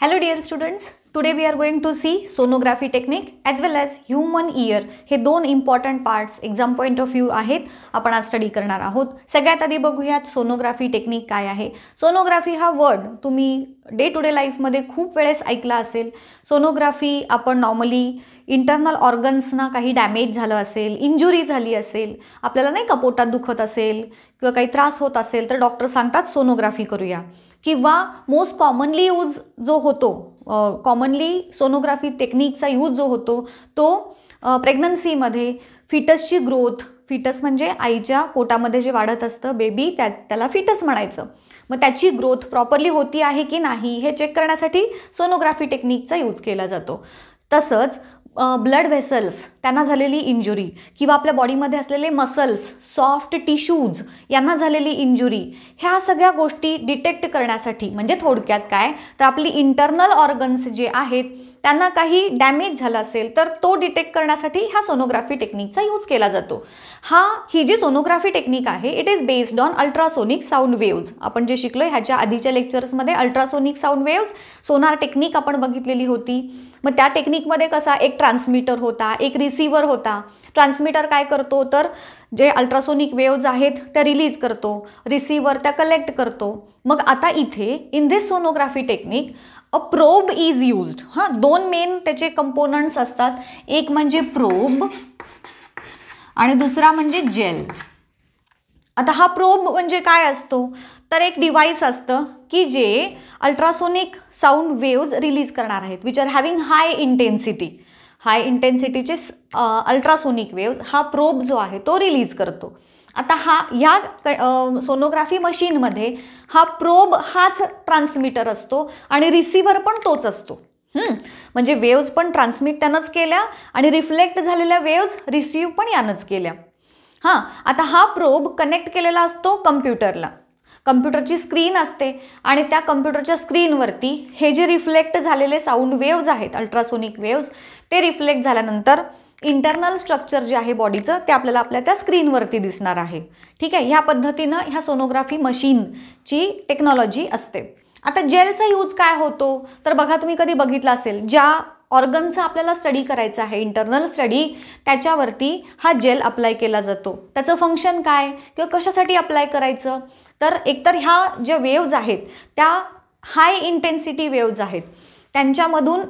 Hello dear students, today we are going to see sonography technique as well as human ear हे दोन important parts exam point of view आहेत आपण आज study करणार आहोत सगळ्यात आधी बघूयात सोनोग्राफी टेक्निक काय आहे सोनोग्राफी हा वर्ड तुम्ही डे टू डे लाईफमध्ये खूप वेळेस ऐकला असेल सोनोग्राफी आपण नॉर्मली इंटरनल ऑर्गन्सना काही डॅमेज झालं असेल इंजुरी झाली असेल आपल्याला नाही का पोटात दुखत असेल किंवा काही त्रास होत असेल तर डॉक्टर सांगतात सोनोग्राफी करूया किंवा मोस्ट कॉमनली यूज जो होतो कॉमनली सोनोग्राफी टेक्निकचा यूज जो होतो तो प्रेग्नन्सीमध्ये फिटसची ग्रोथ फिटस म्हणजे आईच्या पोटामध्ये जे वाढत असतं बेबी त्या त्याला फिटस म्हणायचं मग त्याची ग्रोथ प्रॉपरली होती आहे की नाही हे चेक करण्यासाठी सोनोग्राफी टेक्निकचा यूज केला जातो तसंच ब्लड व्हेसल्स त्यांना झालेली इंजुरी किंवा आपल्या बॉडीमध्ये असलेले मसल्स सॉफ्ट टिश्यूज यांना झालेली इंजुरी ह्या सगळ्या गोष्टी डिटेक्ट करण्यासाठी म्हणजे थोडक्यात काय तर आपली इंटरनल ऑर्गन्स जे आहेत त्यांना काही डॅमेज झाला असेल तर तो डिटेक्ट करण्यासाठी ह्या सोनोग्राफी टेक्निकचा यूज केला जातो हा ही जी सोनोग्राफी टेक्निक आहे it is based on ultrasonic sound waves आपण जे शिकलो ह्याच्या आधीच्या लेक्चर्समध्ये ultrasonic sound waves sonar technique आपण बघितलेली होती मग त्या टेक्निकमध्ये कसा एक ट्रान्समीटर होता एक रिस रिसीवर होता ट्रान्समिटर काय करतो तर जे अल्ट्रासोनिक वेव्ज आहेत त्या रिलीज करतो रिसीवर त्या कलेक्ट करतो मग आता इथे in this sonography technique a probe is used हां दोन मेन त्याचे कंपोनंट्स असतात एक म्हणजे प्रोब आणि दुसरा म्हणजे जेल आता हा प्रोब म्हणजे काय असतो तर एक डिव्हाइस असतं की जे अल्ट्रासोनिक साऊंड वेव्ज रिलीज करणार आहेत which are having high intensity high इंटेन्सिटीचे अल्ट्रासोनिक वेव्ज हा प्रोब जो आहे तो रिलीज करतो आता हा ह्या सोनोग्राफी मशीनमध्ये हा प्रोब हाच ट्रान्समीटर असतो आणि रिसिव्हर पण तोच असतो म्हणजे वेव्ज पण ट्रान्समिट त्यानंच केल्या आणि रिफ्लेक्ट झालेल्या वेव्ज रिसिव्ह पण यानंच केल्या हां आता हा प्रोब कनेक्ट केलेला असतो कम्प्युटरला कम्प्युटरची स्क्रीन असते आणि त्या कम्प्युटरच्या स्क्रीनवरती हे जे रिफ्लेक्ट झालेले साऊंड वेव्ज आहेत अल्ट्रासोनिक वेव्ज ते रिफ्लेक्ट झाल्यानंतर इंटरनल स्ट्रक्चर जे आहे बॉडीचं ते आपल्याला आपल्या त्या स्क्रीनवरती दिसणार आहे ठीक आहे ह्या पद्धतीनं ह्या सोनोग्राफी मशीनची टेक्नॉलॉजी असते आता जेलचा यूज काय होतो तर बघा तुम्ही कधी बघितलं असेल ज्या ऑर्गनचा आपल्याला स्टडी करायचा आहे इंटरनल स्टडी त्याच्यावरती हा जेल अप्लाय केला जातो त्याचं फंक्शन काय किंवा कशासाठी अप्लाय करायचं तर एकतर ह्या ज्या वेव्ज आहेत त्या हाय इंटेन्सिटी वेव्ज आहेत त्यांच्यामधून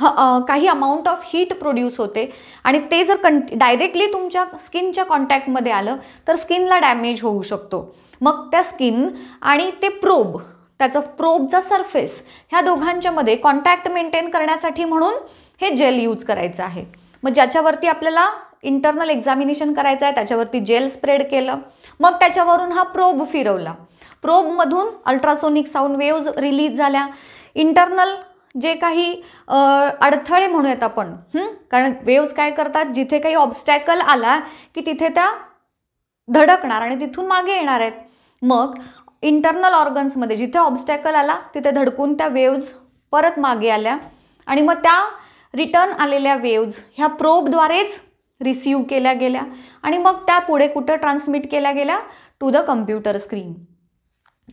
ह काही अमाऊंट ऑफ हीट प्रोड्यूस होते आणि ते जर कं डायरेक्टली तुमच्या स्किनच्या कॉन्टॅक्टमध्ये आलं तर स्किनला डॅमेज होऊ शकतो मग त्या स्किन आणि ते प्रोब त्याचा प्रोबचा सरफेस ह्या दोघांच्यामध्ये कॉन्टॅक्ट मेंटेन करण्यासाठी म्हणून हे जेल यूज करायचं आहे मग ज्याच्यावरती आपल्याला इंटरनल एक्झामिनेशन करायचं आहे त्याच्यावरती जेल स्प्रेड केलं मग त्याच्यावरून हा प्रोब फिरवला प्रोबमधून अल्ट्रासोनिक साऊंड वेव्ज रिलीज झाल्या इंटरनल जे काही अडथळे म्हणूयात आपण कारण वेव्ज काय करतात जिथे काही ऑब्स्टॅकल आला की तिथे त्या धडकणार आणि तिथून मागे येणार आहेत मग इंटरनल ऑर्गन्समध्ये जिथे ऑब्स्टॅकल आला तिथे धडकून त्या वेव्ज परत मागे आल्या आणि मग त्या रिटर्न आलेल्या वेव्ज ह्या प्रोबद्वारेच रिसीव केल्या गेल्या आणि मग त्या पुढे कुठं ट्रान्समिट केल्या गेल्या टू द कम्प्युटर स्क्रीन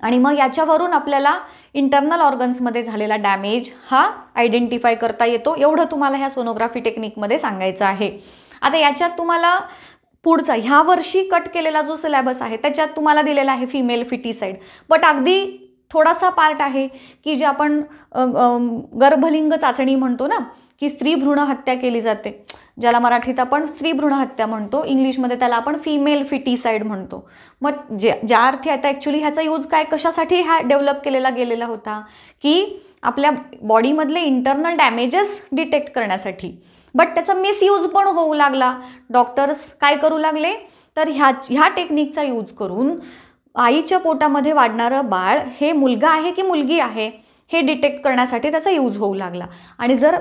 आणि मग याच्यावरून आपल्याला इंटरनल ऑर्गन्समध्ये झालेला डॅमेज हा आयडेंटिफाय करता येतो एवढं तुम्हाला ह्या सोनोग्राफी टेक्निकमध्ये सांगायचं आहे आता याच्यात तुम्हाला पुढचा ह्या वर्षी कट केलेला जो सिलेबस आहे त्याच्यात तुम्हाला दिलेला आहे फिमेल फिटीसाईड बट अगदी थोडासा पार्ट आहे की जे आपण गर्भलिंग चाचणी म्हणतो ना की स्त्री भ्रूण हत्या केली जाते ज्याला मराठीत आपण स्त्री भ्रूण हत्या म्हणतो इंग्लिशमध्ये त्याला आपण फिमेल फिटीसाईड म्हणतो मग जे ज्या अर्थी आता ॲक्च्युली ह्याचा यूज काय कशासाठी ह्या डेव्हलप केलेला गेलेला होता की आपल्या बॉडीमधले इंटरनल डॅमेजेस डिटेक्ट करण्यासाठी बट त्याचा मिसयूज पण होऊ लागला डॉक्टर्स काय करू लागले तर ह्या ह्या टेक्निकचा यूज करून आईच्या पोटामध्ये वाढणारं बाळ हे मुलगा आहे की मुलगी आहे हे डिटेक्ट करण्यासाठी त्याचा यूज होऊ लागला आणि जर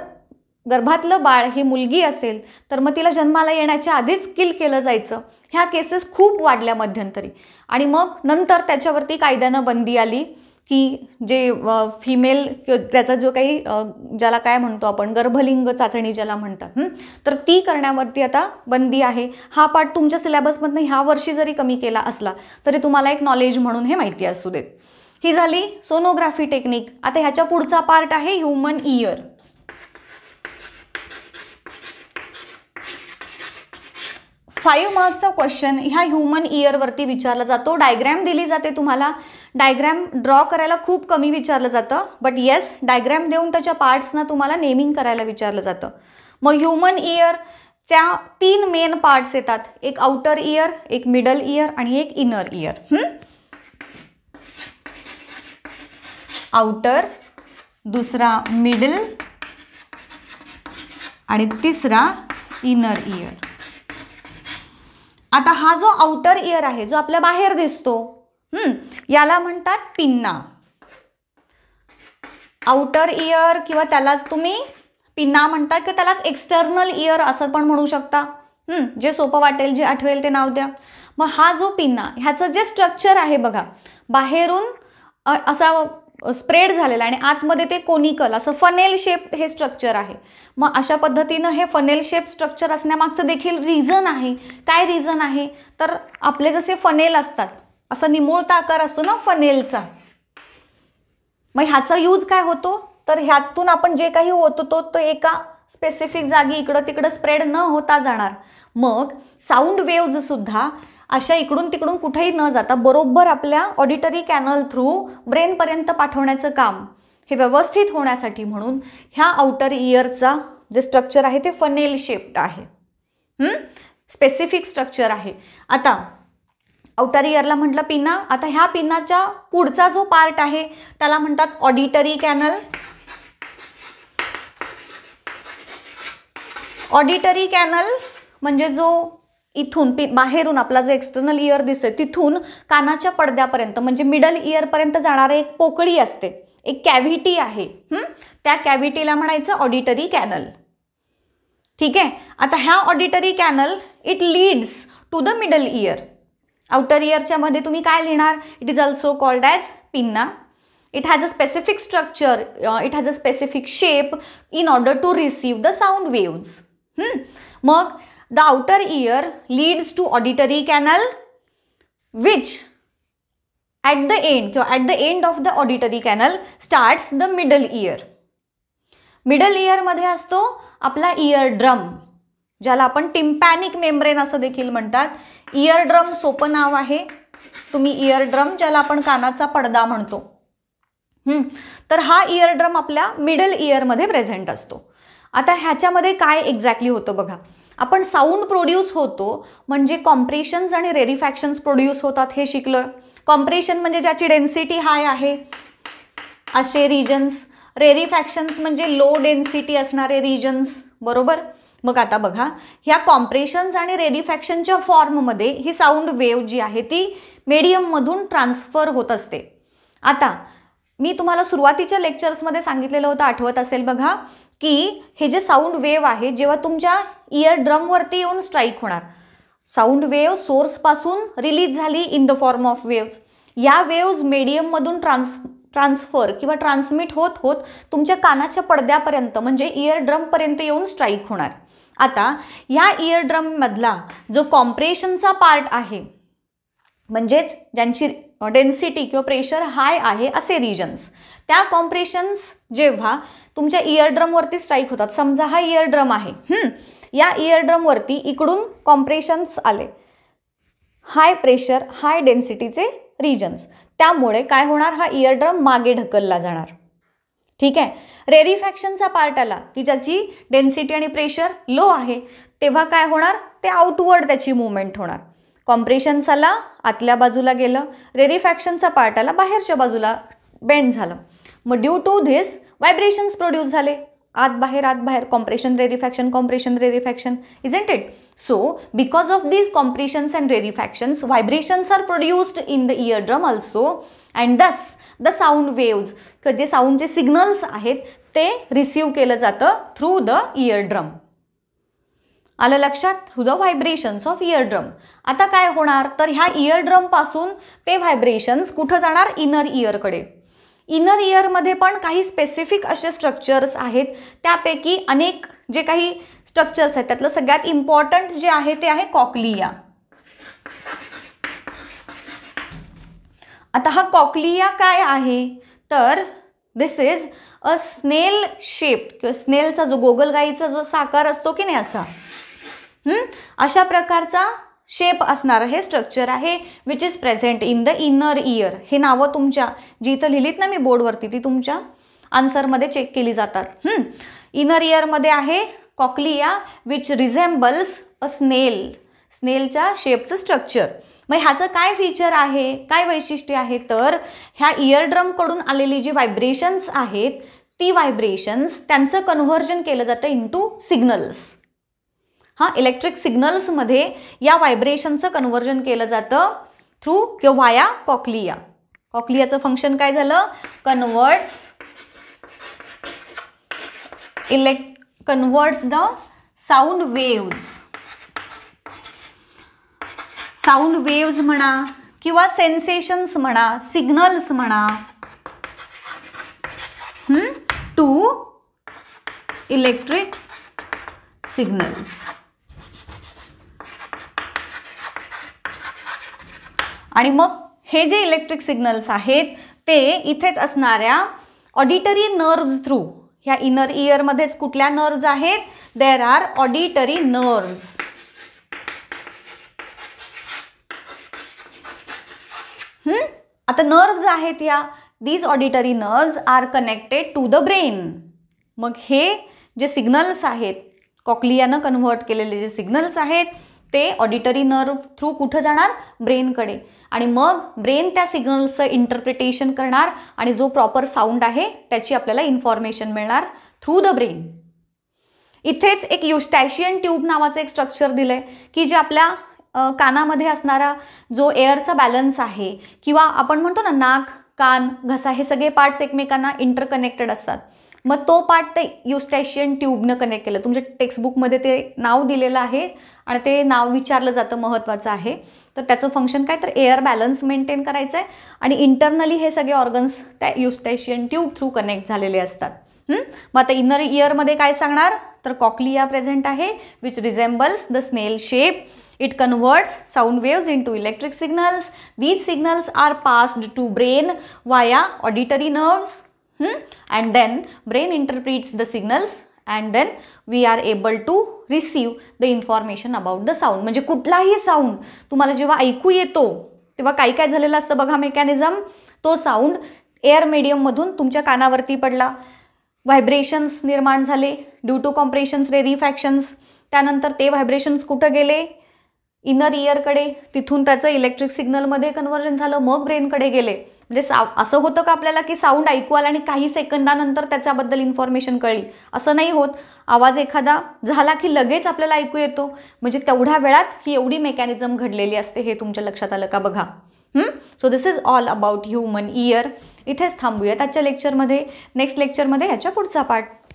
गर्भातलं बाळ ही मुलगी असेल तर मग तिला जन्माला येण्याच्या आधीच किल केलं जायचं ह्या केसेस खूप वाढल्या मध्यंतरी आणि मग नंतर त्याच्यावरती कायद्यानं बंदी आली की जे फिमेल त्याचा जो काही ज्याला काय म्हणतो आपण गर्भलिंग चाचणी ज्याला म्हणतात तर ती करण्यावरती आता बंदी आहे हा पार्ट तुमच्या सिलेबसमधनं ह्या वर्षी जरी कमी केला असला तरी तुम्हाला एक नॉलेज म्हणून हे माहिती असू देत ही झाली सोनोग्राफी टेक्निक आता ह्याच्या पुढचा पार्ट आहे ह्युमन इयर फाईव्ह मार्क्सचा क्वेश्चन ह्या ह्युमन इयरवरती विचारला जातो डायग्रॅम दिली जाते तुम्हाला डायग्रॅम ड्रॉ करायला खूप कमी विचारलं जातं बट येस डायग्रॅम देऊन त्याच्या पार्ट्सना तुम्हाला नेमिंग करायला विचारलं जातं मग ह्युमन इयर त्या तीन मेन पार्ट्स येतात एक आउटर इयर एक मिडल इयर आणि एक इनर इयर आउटर दुसरा मिडल आणि तिसरा इनर इयर आता हा जो आउटर इयर आहे जो आपल्या बाहेर दिसतो हम्म याला म्हणतात पिन्ना आउटर इयर किंवा त्यालाच तुम्ही पिन्ना म्हणतात किंवा त्यालाच एक्सटर्नल इयर असं पण म्हणू शकता जे सोपं वाटेल जे आठवेल ते नाव द्या मग हा जो पिन्ना ह्याचं जे स्ट्रक्चर आहे बघा बाहेरून असा स्प्रेड झालेलं आणि आतमध्ये ते कोनिकल असं फनेल शेप हे स्ट्रक्चर आहे मग अशा पद्धतीनं हे फनेल शेप स्ट्रक्चर असण्यामागचं देखील रिझन आहे काय रिझन आहे तर आपले जसे फनेल असतात असा निमूळता आकार असतो ना फनेलचा मग ह्याचा यूज काय होतो तर ह्यातून आपण जे काही होतो तो तो एका स्पेसिफिक जागी इकडं तिकडं स्प्रेड न होता जाणार मग साऊंड वेव्ज सुद्धा अशा इकडून तिकडून कुठेही न जाता बरोबर आपल्या ऑडिटरी कॅनल थ्रू ब्रेनपर्यंत पाठवण्याचं काम हे व्यवस्थित होण्यासाठी म्हणून ह्या आउटर इयरचा जे स्ट्रक्चर आहे ते फनेल शेप्ड आहे स्पेसिफिक स्ट्रक्चर आहे आता आउटर इयरला म्हटलं पिना आता ह्या पिनाच्या पुढचा जो पार्ट आहे त्याला म्हणतात ऑडिटरी कॅनल ऑडिटरी कॅनल म्हणजे जो इथून पि बाहेरून आपला जो एक्सटर्नल इयर दिसतोय तिथून कानाच्या पडद्यापर्यंत म्हणजे मिडल इयरपर्यंत जाणारी एक पोकळी असते एक कॅव्हिटी आहे त्या कॅव्हिटीला म्हणायचं ऑडिटरी कॅनल ठीक आहे आता ह्या auditory canal it leads to the middle ear outer इयरच्या मध्ये तुम्ही काय लिहिणार it is also called as pinna it has a specific structure it has a specific shape in order to receive the sound waves मग the outer ear leads to auditory canal which at the end किंवा at the end of the auditory canal starts the middle ear middle इयरमध्ये असतो आपला year drum ज्याला आपण टिम्पॅनिक membrane असं देखील म्हणतात इयर ड्रम सोपं नाव आहे तुम्ही इयर ड्रम ज्याला आपण कानाचा पडदा म्हणतो तर हा इयर ड्रम आपल्या मिडल इयरमध्ये प्रेझेंट असतो आता ह्याच्यामध्ये काय एक्झॅक्टली होतं बघा आपण साऊंड प्रोड्यूस होतो म्हणजे कॉम्प्रेशन्स आणि रेरिफॅक्शन्स प्रोड्यूस होतात हे शिकलं कॉम्प्रेशन म्हणजे ज्याची डेन्सिटी हाय आहे असे रिजन्स रेरिफॅक्शन्स म्हणजे लो डेन्सिटी असणारे रिजन्स बरोबर मग आता बघा ह्या कॉम्प्रेशन्स आणि रेरिफॅक्शनच्या फॉर्ममध्ये ही साऊंड वेव जी आहे ती मीडियममधून ट्रान्सफर होत असते आता मी तुम्हाला सुरुवातीच्या लेक्चर्समध्ये सांगितलेलं होतं आठवत असेल बघा की हे जे साऊंड वेव्ह आहे जेव्हा तुमच्या इयर ड्रमवरती येऊन स्ट्राईक होणार साऊंड वेव्ह सोर्सपासून रिलीज झाली in the form of waves या वेव्ज मीडियममधून ट्रान्स ट्रान्सफर किंवा ट्रान्समिट होत होत तुमच्या कानाच्या पडद्यापर्यंत म्हणजे इयर ड्रमपर्यंत येऊन स्ट्राईक होणार आता या इयर ड्रममधला जो कॉम्प्रेशनचा पार्ट आहे म्हणजेच ज्यांची डेन्सिटी किंवा प्रेशर हाय आहे असे रिजन्स त्या कॉम्प्रेशन्स जेव्हा तुमच्या इयरड्रमवरती स्ट्राईक होतात समजा हा इयरड्रम आहे या इयरड्रमवरती इकडून कॉम्प्रेशन्स आले हाय प्रेशर हाय डेन्सिटीचे रिजन्स त्यामुळे काय होणार हा इयरड्रम मागे ढकलला जाणार ठीक आहे रेरिफॅक्शनचा पार्ट आला की ज्याची डेन्सिटी आणि प्रेशर लो आहे तेव्हा काय होणार ते आउटवर्ड त्याची मुवमेंट होणार कॉम्प्रेशन चला आतल्या बाजूला गेलं रेरिफॅक्शनचा पार्ट आला बाहेरच्या बाजूला बेंड झालं मग due to this vibrations produce झाले आत बाहेर आत बाहेर compression rarefaction compression rarefaction isn't it so because of these compressions and rarefactions vibrations are produced in the ear drum also and thus the sound waves जे साऊंडचे signals आहेत ते receive केलं जातं थ्रू द इयर ड्रम आलं लक्षात through the vibrations of eardrum drum आता काय होणार तर ह्या इयर पासून ते व्हायब्रेशन्स कुठं जाणार इनर इयरकडे इनर इयरमध्ये पण काही स्पेसिफिक असे स्ट्रक्चर्स आहेत त्यापैकी अनेक जे काही स्ट्रक्चर्स आहेत त्यातलं सगळ्यात इम्पॉर्टंट जे आहे ते आहे कॉकलिया आता हा कॉकलिया काय आहे तर दिस इज अ स्नेल शेप किंवा स्नेलचा जो गोगलगाईचा जो साकार असतो की नाही असा अशा प्रकारचा शेप असणारं हे स्ट्रक्चर आहे which is present in the inner ear हे नावं तुमच्या जी इथं लिहिलीत ना मी बोर्डवरती ती तुमच्या आन्सरमध्ये चेक केली जातात इनर इयरमध्ये आहे cochlea which रिझेम्बल्स a snail स्नेलच्या शेपचं structure मग ह्याचं काय फीचर आहे काय वैशिष्ट्य आहे तर ह्या इयरड्रमकडून आलेली जी व्हायब्रेशन्स आहेत ती व्हायब्रेशन्स त्यांचं कन्व्हर्जन केलं जातं टू सिग्नल्स हा इलेक्ट्रिक सिग्नल्समध्ये या व्हायब्रेशनचं कन्वर्जन केलं जातं थ्रू किंवा वाया कॉक्लिया कॉक्लियाचं फंक्शन काय झालं कन्वर्ट्स इलेक् converts the sound waves sound waves म्हणा किंवा सेन्सेशन्स म्हणा सिग्नल्स म्हणा टू इलेक्ट्रिक सिग्नल्स आणि मग हे जे इलेक्ट्रिक सिग्नल्स आहेत ते इथेच असणाऱ्या ऑडिटरी नर्व्ज थ्रू ह्या इनर इयरमध्येच कुठल्या नर्व्ज आहेत देर आर ऑडिटरी नर्व्ज आता नर्व्ज आहेत या these auditory nerves are connected to the brain मग हे जे सिग्नल्स आहेत कॉकलियानं कन्व्हर्ट केलेले जे सिग्नल्स आहेत ते ऑडिटरी नर्व थ्रू कुठं जाणार ब्रेनकडे आणि मग ब्रेन त्या सिग्नलचं इंटरप्रिटेशन करणार आणि जो प्रॉपर साऊंड आहे त्याची आपल्याला इन्फॉर्मेशन मिळणार थ्रू द ब्रेन इथेच एक युस्टॅशियन ट्यूब नावाचं एक स्ट्रक्चर दिलं आहे की जे आपल्या कानामध्ये असणारा जो एअरचा बॅलन्स आहे किंवा आपण म्हणतो ना नाक कान घसा हे सगळे पार्ट्स एकमेकांना इंटरकनेक्टेड असतात मग तो पार्ट ते युस्टॅशियन ट्यूबनं कनेक्ट केलं तुमच्या टेक्स्टबुकमध्ये ते नाव दिलेलं आहे आणि ते नाव विचारलं जातं महत्त्वाचं आहे तर त्याचं फंक्शन काय तर एअर बॅलन्स मेंटेन करायचं आहे आणि इंटरनली हे सगळे ऑर्गन्स त्या युस्टॅशियन ट्यूब थ्रू कनेक्ट झालेले असतात मग आता इनर इयरमध्ये काय सांगणार तर कॉकलिया प्रेझेंट आहे which resembles the snail shape it converts sound waves into electric signals these signals are passed to brain via auditory nerves hmm? and then brain interprets the signals and then we are able to receive the information about the sound म्हणजे कुठलाही sound तुम्हाला जेव्हा ऐकू येतो तेव्हा काय काय झालेलं असतं बघा मेकॅनिझम तो साऊंड एअर मीडियममधून तुमच्या कानावरती पडला व्हायब्रेशन्स निर्माण झाले ड्यू टू कॉम्प्रेशन्स रिफॅक्शन्स त्यानंतर ते व्हायब्रेशन्स कुठं गेले इनर इयरकडे तिथून त्याचं इलेक्ट्रिक सिग्नलमध्ये कन्वर्जन झालं मग ब्रेनकडे गेले म्हणजे असं होतं का आपल्याला की साऊंड ऐकू आला आणि काही सेकंदानंतर त्याच्याबद्दल इन्फॉर्मेशन कळली असं नाही होत आवाज एखादा झाला की लगेच आपल्याला ऐकू येतो म्हणजे तेवढ्या वेळात ही एवढी मेकॅनिझम घडलेली असते हे तुमच्या लक्षात आलं का बघा so this is all about human ear इथेच थांबूयात आजच्या लेक्चरमध्ये नेक्स्ट लेक्चरमध्ये ह्याच्या पुढचा पार्ट